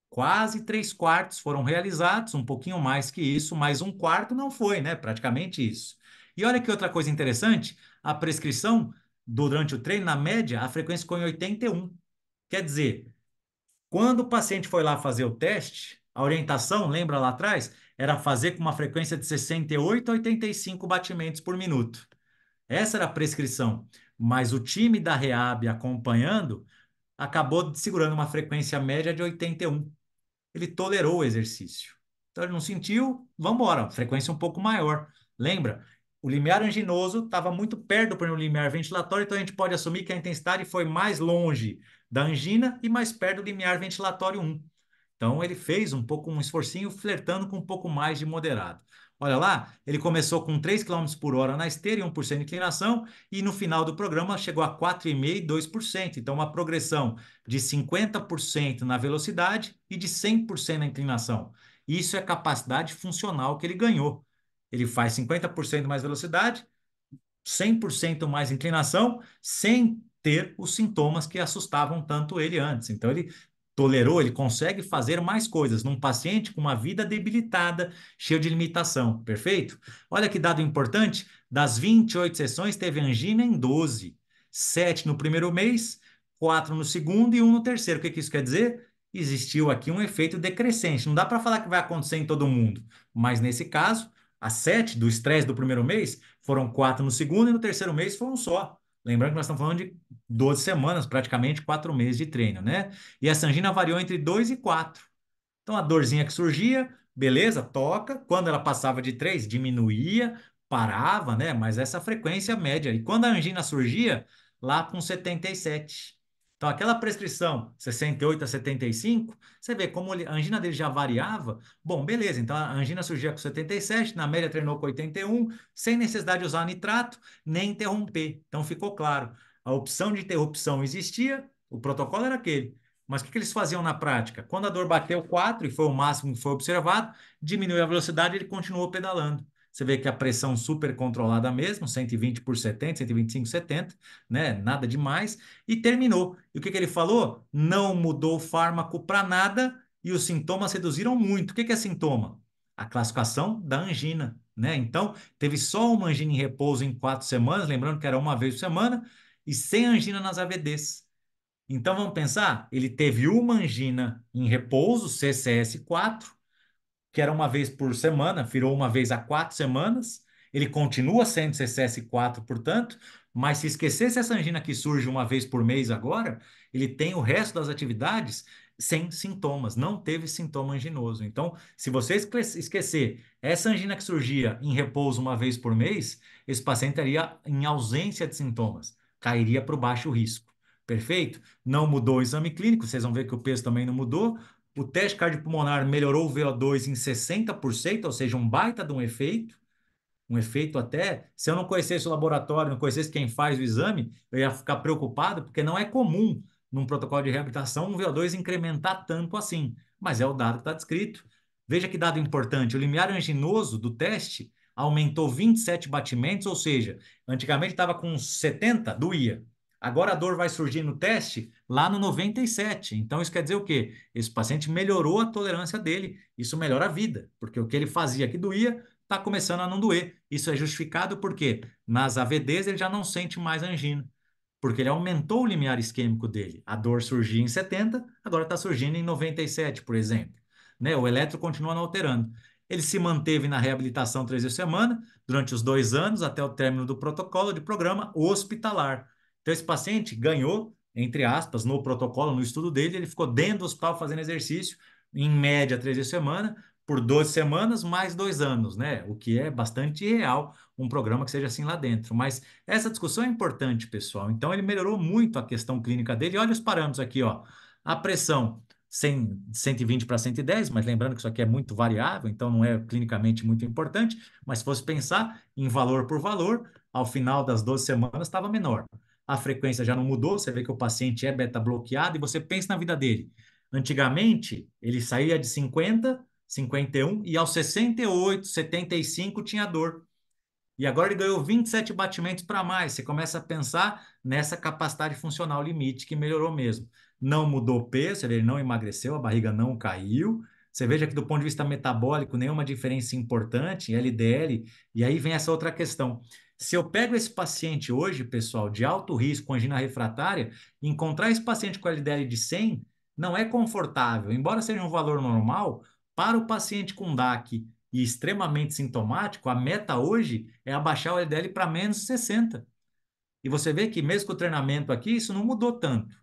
Speaker 1: Quase três quartos foram realizados, um pouquinho mais que isso, mas um quarto não foi, né? Praticamente isso. E olha que outra coisa interessante, a prescrição durante o treino, na média, a frequência ficou em 81. Quer dizer, quando o paciente foi lá fazer o teste, a orientação, lembra lá atrás, era fazer com uma frequência de 68 a 85 batimentos por minuto. Essa era a prescrição. Mas o time da Reab acompanhando acabou segurando uma frequência média de 81. Ele tolerou o exercício. Então ele não sentiu, vamos embora, frequência um pouco maior. Lembra? O limiar anginoso estava muito perto do limiar ventilatório, então a gente pode assumir que a intensidade foi mais longe da angina e mais perto do limiar ventilatório 1. Então ele fez um pouco um esforcinho, flertando com um pouco mais de moderado. Olha lá, ele começou com 3 km por hora na esteira e 1% de inclinação, e no final do programa chegou a 4,5% e 2%. Então, uma progressão de 50% na velocidade e de 100% na inclinação. Isso é capacidade funcional que ele ganhou ele faz 50% mais velocidade, 100% mais inclinação, sem ter os sintomas que assustavam tanto ele antes. Então, ele tolerou, ele consegue fazer mais coisas num paciente com uma vida debilitada, cheio de limitação, perfeito? Olha que dado importante, das 28 sessões teve angina em 12, 7 no primeiro mês, 4 no segundo e 1 no terceiro. O que, que isso quer dizer? Existiu aqui um efeito decrescente. Não dá para falar que vai acontecer em todo mundo, mas nesse caso, as sete do estresse do primeiro mês foram quatro no segundo e no terceiro mês foram só. Lembrando que nós estamos falando de 12 semanas, praticamente quatro meses de treino, né? E essa angina variou entre 2 e 4. Então a dorzinha que surgia, beleza, toca. Quando ela passava de 3, diminuía, parava, né? Mas essa frequência média. E quando a angina surgia, lá com 77. Então, aquela prescrição 68 a 75, você vê como a angina dele já variava. Bom, beleza, então a angina surgia com 77, na média treinou com 81, sem necessidade de usar nitrato, nem interromper. Então, ficou claro, a opção de interrupção existia, o protocolo era aquele. Mas o que, que, eles faziam na prática? Quando a dor bateu 4, e foi o máximo que foi observado, diminuiu a velocidade e ele continuou pedalando. Você vê que a pressão super controlada mesmo, 120 por 70, 125 70, né? Nada demais e terminou. E o que que ele falou? Não mudou o fármaco para nada e os sintomas reduziram muito. O que que é sintoma? A classificação da angina, né? Então, teve só uma angina em repouso em quatro semanas, lembrando que era uma vez por semana, e sem angina nas AVDs. Então vamos pensar, ele teve uma angina em repouso, CCS4, que era uma vez por semana, virou uma vez a quatro semanas. Ele continua sendo CCS4, portanto, mas se esquecesse essa angina que surge uma vez por mês agora, ele tem o resto das atividades sem sintomas, não teve sintoma anginoso. Então, se você esquecer essa angina que surgia em repouso uma vez por mês, esse paciente estaria em ausência de sintomas, cairia para o baixo risco. Perfeito? Não mudou o exame clínico, vocês vão ver que o peso também não mudou, o teste cardiopulmonar melhorou o VO2 em 60%, ou seja, um baita de um efeito. Um efeito até, se eu não conhecesse o laboratório, não conhecesse quem faz o exame, eu ia ficar preocupado, porque não é comum num protocolo de reabilitação um VO2 incrementar tanto assim. Mas é o dado que está descrito. Veja que dado importante: o limiar anginoso do teste aumentou 27 batimentos, ou seja, antigamente estava com 70, doía. Agora a dor vai surgir no teste lá no 97. Então isso quer dizer o quê? Esse paciente melhorou a tolerância dele, isso melhora a vida, porque o que ele fazia que doía está começando a não doer. Isso é justificado porque nas AVDs ele já não sente mais angina, porque ele aumentou o limiar isquêmico dele. A dor surgia em 70, agora está surgindo em 97, por exemplo. Né? O eletro continua não alterando. Ele se manteve na reabilitação três vezes por semana durante os dois anos até o término do protocolo de programa hospitalar. Então, esse paciente ganhou, entre aspas, no protocolo, no estudo dele, ele ficou dentro do hospital fazendo exercício, em média, três vezes por semana, por 12 semanas, mais dois anos, né? O que é bastante real um programa que seja assim lá dentro. Mas essa discussão é importante, pessoal. Então, ele melhorou muito a questão clínica dele. Olha os parâmetros aqui, ó. A pressão, 100, 120 para 110, mas lembrando que isso aqui é muito variável, então não é clinicamente muito importante. Mas se fosse pensar em valor por valor, ao final das 12 semanas estava menor a frequência já não mudou, você vê que o paciente é beta bloqueado e você pensa na vida dele. Antigamente, ele saía de 50, 51 e aos 68, 75 tinha dor. E agora ele ganhou 27 batimentos para mais. Você começa a pensar nessa capacidade funcional limite que melhorou mesmo. Não mudou o peso, ele não emagreceu, a barriga não caiu. Você veja que do ponto de vista metabólico, nenhuma diferença importante, LDL. E aí vem essa outra questão. Se eu pego esse paciente hoje, pessoal, de alto risco, com angina refratária, encontrar esse paciente com LDL de 100 não é confortável. Embora seja um valor normal, para o paciente com DAC e extremamente sintomático, a meta hoje é abaixar o LDL para menos 60. E você vê que mesmo com o treinamento aqui, isso não mudou tanto.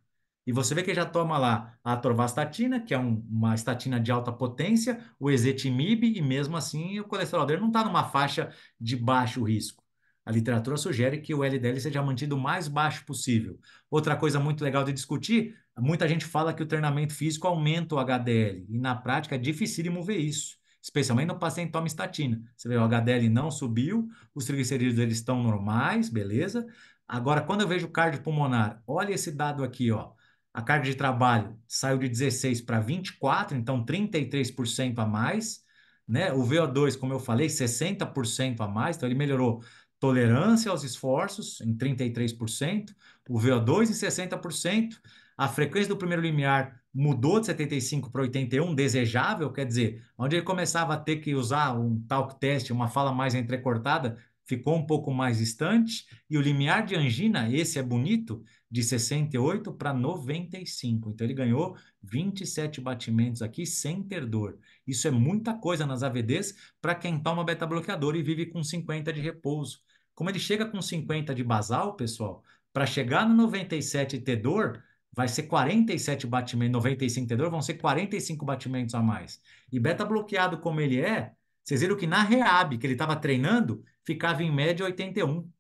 Speaker 1: E você vê que já toma lá a atorvastatina, que é um, uma estatina de alta potência, o ezetimib, e mesmo assim o colesterol dele não está numa faixa de baixo risco. A literatura sugere que o LDL seja mantido o mais baixo possível. Outra coisa muito legal de discutir, muita gente fala que o treinamento físico aumenta o HDL, e na prática é dificílimo ver isso, especialmente no paciente que toma estatina. Você vê, o HDL não subiu, os triglicerídeos eles estão normais, beleza? Agora, quando eu vejo o pulmonar, olha esse dado aqui, ó. A carga de trabalho saiu de 16 para 24, então 33% a mais, né? O VO2, como eu falei, 60% a mais, então ele melhorou tolerância aos esforços em 33%, o VO2 em 60%, a frequência do primeiro limiar mudou de 75 para 81, desejável, quer dizer, onde ele começava a ter que usar um talk test, uma fala mais entrecortada, ficou um pouco mais distante, e o limiar de angina, esse é bonito, de 68 para 95. Então ele ganhou 27 batimentos aqui sem ter dor. Isso é muita coisa nas AVDs para quem toma beta bloqueador e vive com 50 de repouso. Como ele chega com 50 de basal, pessoal, para chegar no 97 dor, vai ser 47 batimentos, 95 dor, vão ser 45 batimentos a mais. E beta bloqueado como ele é, vocês viram que na reab que ele estava treinando, ficava em média 81.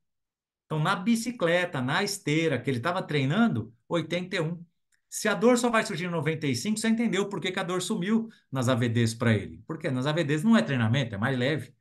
Speaker 1: Então, na bicicleta, na esteira que ele estava treinando, 81. Se a dor só vai surgir em 95, você entendeu por que, que a dor sumiu nas AVDs para ele. Porque nas AVDs não é treinamento, é mais leve.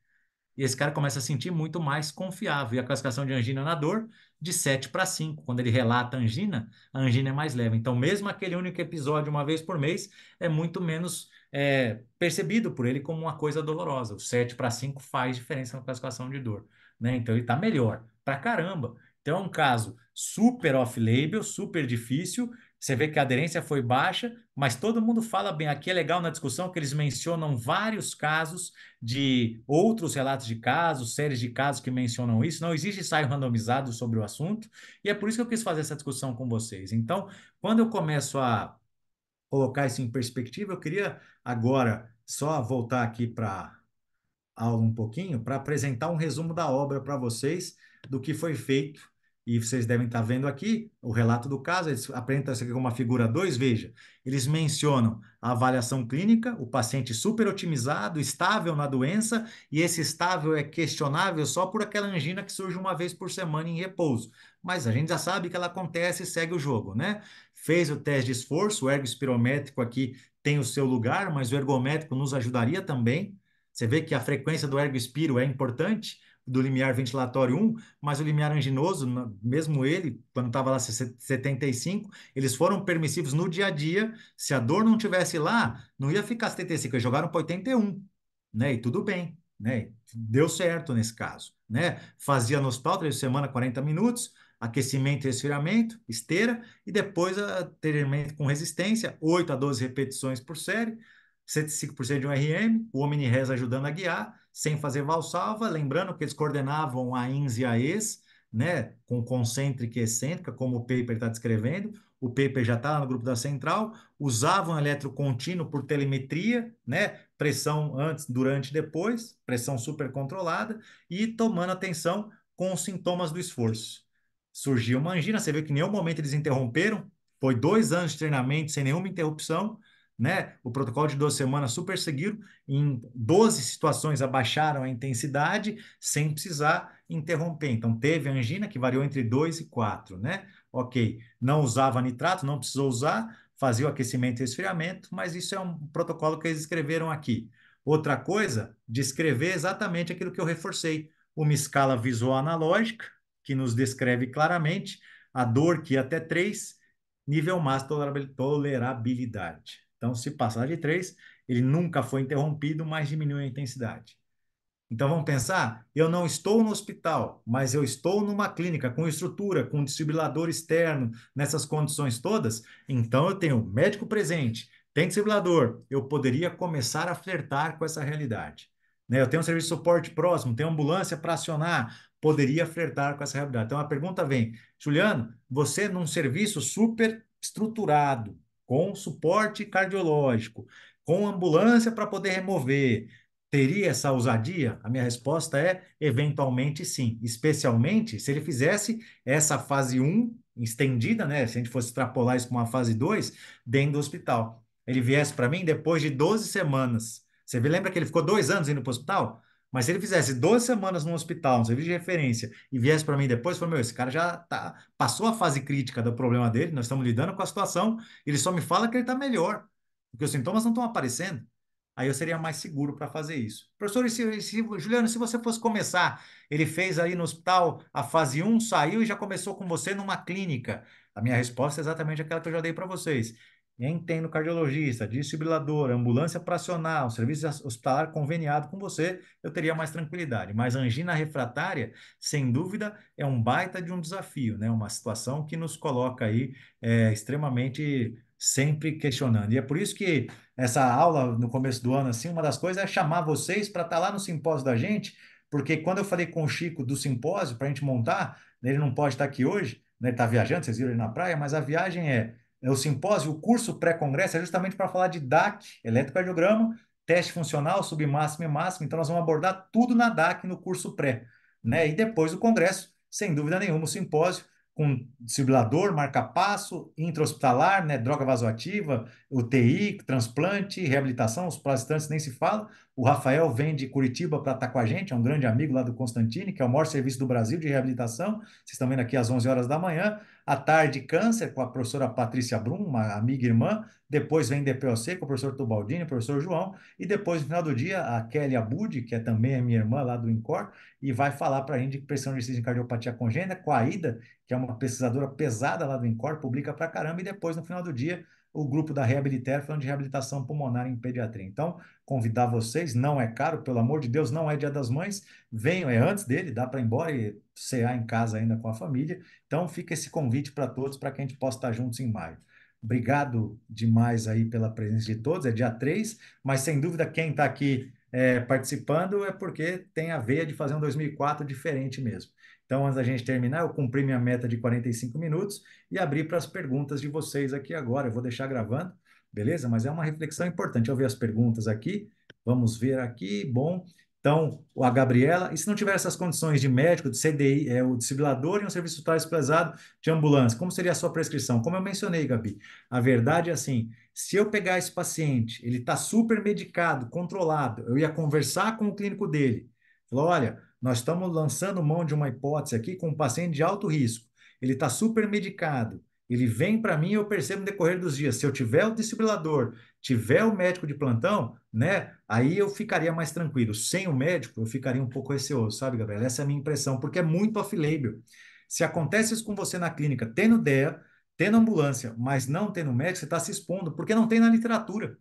Speaker 1: E esse cara começa a sentir muito mais confiável. E a classificação de angina na dor, de 7 para 5. Quando ele relata angina, a angina é mais leve. Então, mesmo aquele único episódio, uma vez por mês, é muito menos é, percebido por ele como uma coisa dolorosa. O 7 para 5 faz diferença na classificação de dor. Né? Então, ele está melhor. Para caramba. Então, é um caso super off-label, super difícil, você vê que a aderência foi baixa, mas todo mundo fala bem. Aqui é legal na discussão que eles mencionam vários casos de outros relatos de casos, séries de casos que mencionam isso. Não existe ensaio randomizado sobre o assunto, e é por isso que eu quis fazer essa discussão com vocês. Então, quando eu começo a colocar isso em perspectiva, eu queria agora só voltar aqui para aula um pouquinho para apresentar um resumo da obra para vocês do que foi feito e vocês devem estar tá vendo aqui o relato do caso, eles apresentam isso aqui como a figura 2, veja, eles mencionam a avaliação clínica, o paciente super otimizado, estável na doença, e esse estável é questionável só por aquela angina que surge uma vez por semana em repouso. Mas a gente já sabe que ela acontece e segue o jogo, né? Fez o teste de esforço, o ergospirométrico aqui tem o seu lugar, mas o ergométrico nos ajudaria também. Você vê que a frequência do ergospiro é importante, do limiar ventilatório 1, mas o limiar anginoso, mesmo ele, quando estava lá 75, eles foram permissivos no dia a dia. Se a dor não tivesse lá, não ia ficar 75, eles jogaram para 81, né? E tudo bem, né? Deu certo nesse caso, né? Fazia no hospital três semana 40 minutos, aquecimento e resfriamento, esteira, e depois a treinamento com resistência, 8 a 12 repetições por série 75% de um RM, o Omni Res ajudando a guiar, sem fazer valsalva, lembrando que eles coordenavam a INS e a ex né, com concêntrica e excêntrica, como o paper está descrevendo, o paper já está no grupo da central, usavam eletrocontínuo por telemetria, né, pressão antes, durante e depois, pressão super controlada, e tomando atenção com os sintomas do esforço. Surgiu uma angina, você vê que em nenhum momento eles interromperam, foi dois anos de treinamento sem nenhuma interrupção, né? O protocolo de duas semanas super seguido, em 12 situações abaixaram a intensidade sem precisar interromper. Então, teve angina que variou entre 2 e 4, né? Ok, não usava nitrato, não precisou usar, fazia o aquecimento e resfriamento, mas isso é um protocolo que eles escreveram aqui. Outra coisa, descrever exatamente aquilo que eu reforcei, uma escala visual analógica, que nos descreve claramente a dor que ia é até 3, nível máximo tolerabilidade. Então, se passar de 3, ele nunca foi interrompido, mas diminuiu a intensidade. Então, vamos pensar, eu não estou no hospital, mas eu estou numa clínica com estrutura, com desfibrilador externo, nessas condições todas, então eu tenho médico presente, tem desfibrilador, eu poderia começar a flertar com essa realidade. Né? Eu tenho um serviço de suporte próximo, tenho ambulância para acionar, poderia flertar com essa realidade. Então, a pergunta vem, Juliano, você num serviço super estruturado, com suporte cardiológico, com ambulância para poder remover, teria essa ousadia? A minha resposta é eventualmente sim, especialmente se ele fizesse essa fase 1 estendida, né? Se a gente fosse extrapolar isso com uma fase 2 dentro do hospital. Ele viesse para mim depois de 12 semanas. Você lembra que ele ficou dois anos indo para o hospital? Mas se ele fizesse duas semanas no hospital, um serviço de referência, e viesse para mim depois, falou: meu, esse cara já tá, passou a fase crítica do problema dele, nós estamos lidando com a situação, ele só me fala que ele está melhor, porque os sintomas não estão aparecendo. Aí eu seria mais seguro para fazer isso. Professor, e se, se, Juliano, se você fosse começar, ele fez aí no hospital a fase 1, saiu e já começou com você numa clínica. A minha resposta é exatamente aquela que eu já dei para vocês. Entendo, tem no cardiologista, desfibrilador, ambulância operacional, serviço hospitalar conveniado com você, eu teria mais tranquilidade. Mas angina refratária, sem dúvida, é um baita de um desafio, né? Uma situação que nos coloca aí é, extremamente sempre questionando. E é por isso que essa aula no começo do ano, assim, uma das coisas é chamar vocês para estar tá lá no simpósio da gente, porque quando eu falei com o Chico do simpósio para a gente montar, ele não pode estar tá aqui hoje, né? Ele está viajando, vocês viram ele na praia, mas a viagem é né, o simpósio, o curso pré-congresso é justamente para falar de DAC, eletrocardiograma, teste funcional, submáximo e máximo. Então, nós vamos abordar tudo na DAC no curso pré. Né? E depois do congresso, sem dúvida nenhuma, o simpósio com desfibrilador, marca-passo, intra-hospitalar, né? droga vasoativa, UTI, transplante, reabilitação, os plastantes nem se falam, o Rafael vem de Curitiba para estar tá com a gente, é um grande amigo lá do Constantini, que é o maior serviço do Brasil de reabilitação. Vocês estão vendo aqui às 11 horas da manhã. À tarde, câncer, com a professora Patrícia Brum, uma amiga e irmã. Depois vem DPOC com o professor Tubaldini, professor João. E depois, no final do dia, a Kelly Abud, que é também minha irmã lá do INCOR, e vai falar para a gente de pressão de exercício em cardiopatia congênita, com a Ida, que é uma pesquisadora pesada lá do INCOR, publica para caramba. E depois, no final do dia, o grupo da Reabiliter falando de reabilitação pulmonar em pediatria. Então, convidar vocês, não é caro, pelo amor de Deus, não é Dia das Mães, venham, é antes dele, dá para ir embora e cear em casa ainda com a família. Então, fica esse convite para todos, para que a gente possa estar juntos em maio. Obrigado demais aí pela presença de todos, é dia 3, mas sem dúvida quem está aqui é, participando é porque tem a veia de fazer um 2004 diferente mesmo. Então, antes da gente terminar, eu cumpri minha meta de 45 minutos e abri para as perguntas de vocês aqui agora. Eu vou deixar gravando, beleza? Mas é uma reflexão importante. Eu ver as perguntas aqui. Vamos ver aqui. Bom, então, a Gabriela, e se não tiver essas condições de médico, de CDI, é, o desfibrilador e um serviço total especializado de ambulância, como seria a sua prescrição? Como eu mencionei, Gabi, a verdade é assim, se eu pegar esse paciente, ele está super medicado, controlado, eu ia conversar com o clínico dele, falou: olha, nós estamos lançando mão de uma hipótese aqui com um paciente de alto risco. Ele está super medicado. Ele vem para mim e eu percebo no decorrer dos dias. Se eu tiver o desfibrilador, tiver o médico de plantão, né? Aí eu ficaria mais tranquilo. Sem o médico, eu ficaria um pouco receoso, sabe, Gabriel? Essa é a minha impressão, porque é muito off-label. Se acontece isso com você na clínica, tendo DEA, tendo ambulância, mas não tendo médico, você está se expondo, porque não tem na literatura.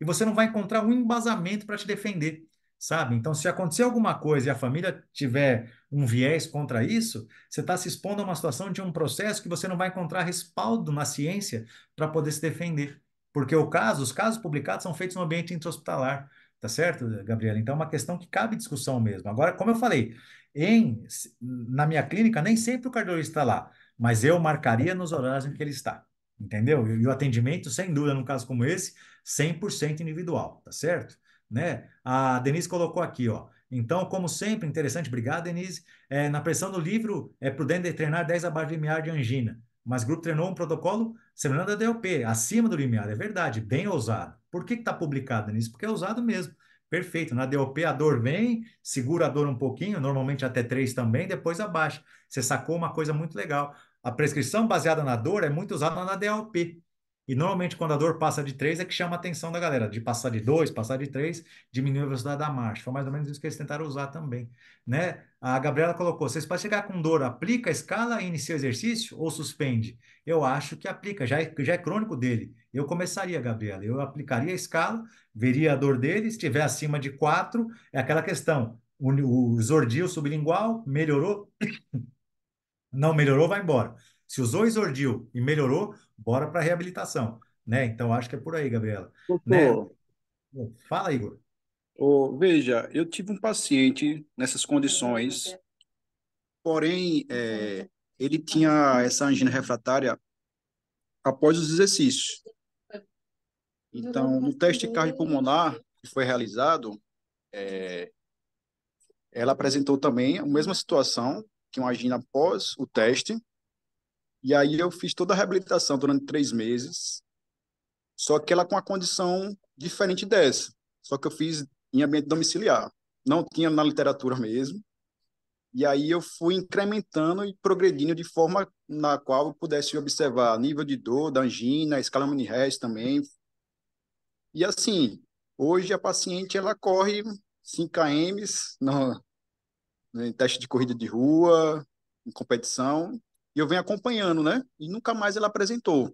Speaker 1: E você não vai encontrar um embasamento para te defender sabe? Então, se acontecer alguma coisa e a família tiver um viés contra isso, você está se expondo a uma situação de um processo que você não vai encontrar respaldo na ciência para poder se defender. Porque o caso, os casos publicados são feitos no ambiente intra-hospitalar, tá certo, Gabriela? Então, é uma questão que cabe discussão mesmo. Agora, como eu falei, em, na minha clínica, nem sempre o cardiologista está lá, mas eu marcaria nos horários em que ele está, entendeu? E o atendimento, sem dúvida, num caso como esse, 100% individual, tá certo? né? A Denise colocou aqui, ó. Então, como sempre, interessante, obrigado, Denise. É, na pressão do livro, é prudente treinar 10 abaixo do limiar de angina, mas o grupo treinou um protocolo semelhante ao DLP, acima do limiar, é verdade, bem ousado. Por que está publicado, Denise? Porque é ousado mesmo. Perfeito. Na né? DOP, a dor vem, segura a dor um pouquinho, normalmente até 3 também, depois abaixa. Você sacou uma coisa muito legal. A prescrição baseada na dor é muito usada na DOP. E normalmente quando a dor passa de 3 é que chama a atenção da galera, de passar de 2, passar de 3, diminuir a velocidade da marcha. Foi mais ou menos isso que eles tentaram usar também, né? A Gabriela colocou, vocês para chegar com dor, aplica a escala e inicia o exercício ou suspende? Eu acho que aplica, já é, já é crônico dele. Eu começaria, Gabriela, eu aplicaria a escala, veria a dor dele, se estiver acima de 4, é aquela questão, o, zordil exordio sublingual melhorou, não melhorou, vai embora. Se usou zordil e melhorou, bora para a reabilitação, né? Então acho que é por aí, Gabriela. né?
Speaker 2: Fala, Igor. veja, eu tive um paciente nessas condições, porém é, ele tinha essa angina refratária após os exercícios. Então, no teste cardiopulmonar que foi realizado, é, ela apresentou também a mesma situação, que uma angina após o teste, e aí eu fiz toda a reabilitação durante três meses, só que ela com uma condição diferente dessa. Só que eu fiz em ambiente domiciliar. Não tinha na literatura mesmo. E aí eu fui incrementando e progredindo de forma na qual eu pudesse observar nível de dor, da angina, escala mini também. E assim, hoje a paciente ela corre 5 km no, no teste de corrida de rua, em competição, e eu venho acompanhando, né? E nunca mais ela apresentou.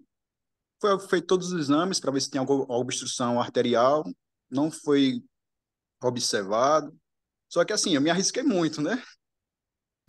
Speaker 2: Foi feito todos os exames para ver se tem alguma obstrução arterial, não foi observado. Só que assim, eu me arrisquei muito, né?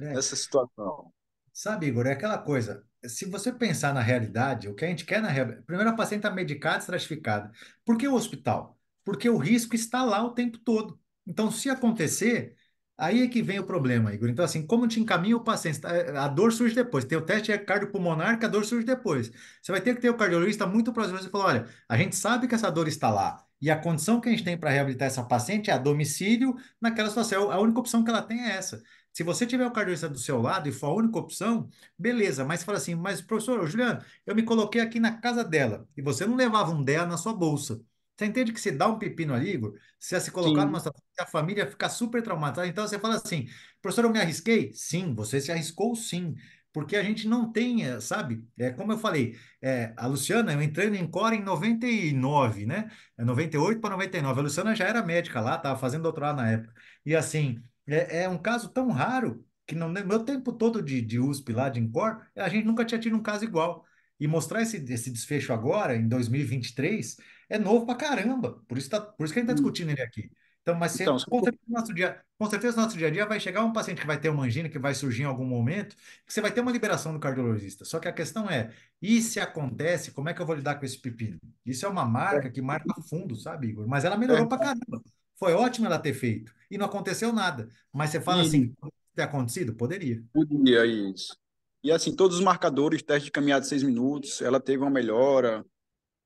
Speaker 2: É. Nessa situação.
Speaker 1: Sabe, Igor, é aquela coisa. Se você pensar na realidade, o que a gente quer na realidade. Primeiro, a paciente está medicada, estratificada. Por que o hospital? Porque o risco está lá o tempo todo. Então, se acontecer, Aí é que vem o problema, Igor. Então, assim, como te encaminha o paciente? Tá, a dor surge depois. Tem o teste cardiopulmonar que a dor surge depois. Você vai ter que ter o cardiologista muito próximo e falar: olha, a gente sabe que essa dor está lá. E a condição que a gente tem para reabilitar essa paciente é a domicílio naquela situação. A única opção que ela tem é essa. Se você tiver o cardiologista do seu lado e for a única opção, beleza. Mas fala assim, mas professor, Juliano, eu me coloquei aqui na casa dela e você não levava um DEA na sua bolsa. Você entende que se dá um pepino ali, Igor, se é se colocar Sim. numa situação a família fica super traumatizada. Então você fala assim, professor, eu me arrisquei? Sim, você se arriscou sim porque a gente não tem, eh, sabe? É, como eu falei, é, a Luciana, eu entrei em Core em 99, né? É 98 para 99. A Luciana já era médica lá, estava fazendo doutorado na época. E assim, é, é, um caso tão raro que no meu tempo todo de, de USP lá, de Incor, a gente nunca tinha tido um caso igual. E mostrar esse, esse desfecho agora, em 2023, é novo pra caramba. Por isso, tá, por isso que a gente está hum. discutindo ele aqui. Então, mas então, se, com, certeza, nosso dia, com certeza no nosso dia a dia vai chegar um paciente que vai ter uma angina, que vai surgir em algum momento, que você vai ter uma liberação do cardiologista. Só que a questão é, e se acontece, como é que eu vou lidar com esse pepino? Isso é uma marca que marca é. fundo, sabe, Igor? Mas ela melhorou é. pra caramba.
Speaker 2: Foi ótimo ela ter feito.
Speaker 1: E não aconteceu nada. Mas você fala e... assim, ter acontecido?
Speaker 2: Poderia. Poderia, isso. E assim, todos os marcadores, teste de caminhada de seis minutos, ela teve uma melhora,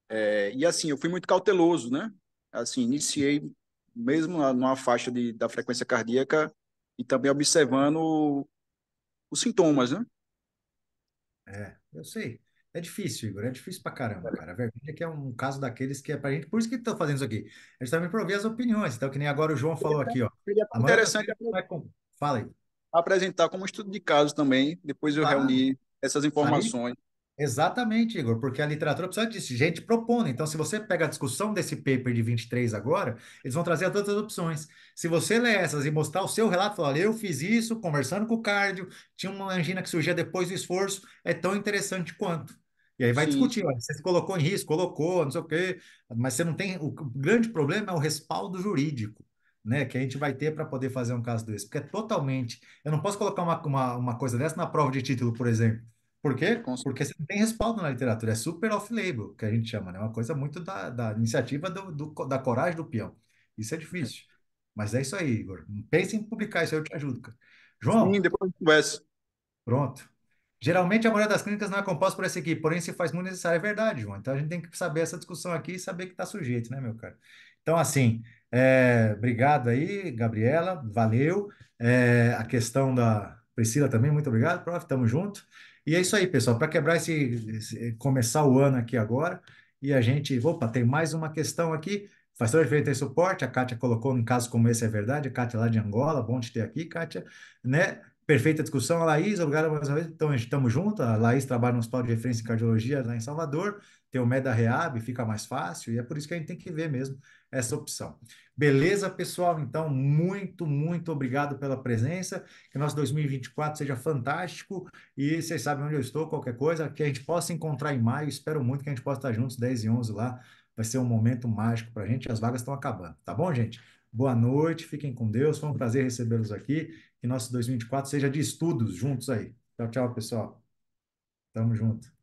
Speaker 2: é, e assim, eu fui muito cauteloso, né? Assim, iniciei mesmo numa faixa de, da frequência cardíaca e também observando os sintomas, né? É, eu sei. É difícil,
Speaker 1: Igor. É difícil pra caramba, cara. A verdade é que é um caso daqueles que é pra gente. Por isso que estão fazendo isso aqui. A gente também pra as opiniões. Então, que nem agora o João falou aqui, ó. interessante. Vai...
Speaker 2: Fala aí. Apresentar como estudo de caso também. Depois eu reunir reuni essas informações. Exatamente, Igor,
Speaker 1: porque a literatura precisa disso, gente propondo. Então, se você pega a discussão desse paper de 23 agora, eles vão trazer tantas opções. Se você ler essas e mostrar o seu relato, falar, eu fiz isso, conversando com o cardio, tinha uma angina que surgia depois do esforço, é tão interessante quanto. E aí vai Sim. discutir, olha, você se colocou em risco, colocou, não sei o quê, mas você não tem. O grande problema é o respaldo jurídico. Né, que a gente vai ter para poder fazer um caso desse, porque é totalmente. Eu não posso colocar uma, uma, uma coisa dessa na prova de título, por exemplo por quê? Porque você não tem respaldo na literatura, é super off-label, que a gente chama, né? É uma coisa muito da, da iniciativa do, do, da coragem do peão. Isso é difícil. Mas é isso aí, Igor. Pensem em publicar, isso aí eu te ajudo, cara. João? Sim, depois conversa. Pronto. Geralmente a maioria das clínicas não é composta por essa equipe, porém se faz muito necessário, é verdade, João. Então a gente tem que saber essa discussão aqui e saber que está sujeito, né, meu cara? Então, assim, é, obrigado aí, Gabriela, valeu. É, a questão da Priscila também, muito obrigado, prof, tamo junto. E é isso aí, pessoal, para quebrar esse, esse, eh, começar o ano aqui agora, e a gente, opa, tem mais uma questão aqui. Faz toda a diferença em suporte, a Kátia colocou, num caso como esse é verdade, a Kátia lá de Angola, bom te ter aqui, Kátia, né? Perfeita discussão, a Laís, obrigado mais uma vez, então estamos juntos, a Laís trabalha no Hospital de Referência em Cardiologia lá em Salvador, tem o Meda Reab, fica mais fácil, e é por isso que a gente tem que ver mesmo essa opção. Beleza, pessoal? Então, muito, muito obrigado pela presença. Que nosso 2024 seja fantástico. E vocês sabem onde eu estou, qualquer coisa, que a gente possa encontrar em maio. Espero muito que a gente possa estar juntos, 10 e 11 lá. Vai ser um momento mágico para a gente. As vagas estão acabando, tá bom, gente? Boa noite, fiquem com Deus. Foi um prazer recebê-los aqui. Que nosso 2024 seja de
Speaker 2: estudos juntos aí. Tchau, tchau, pessoal. Tamo junto.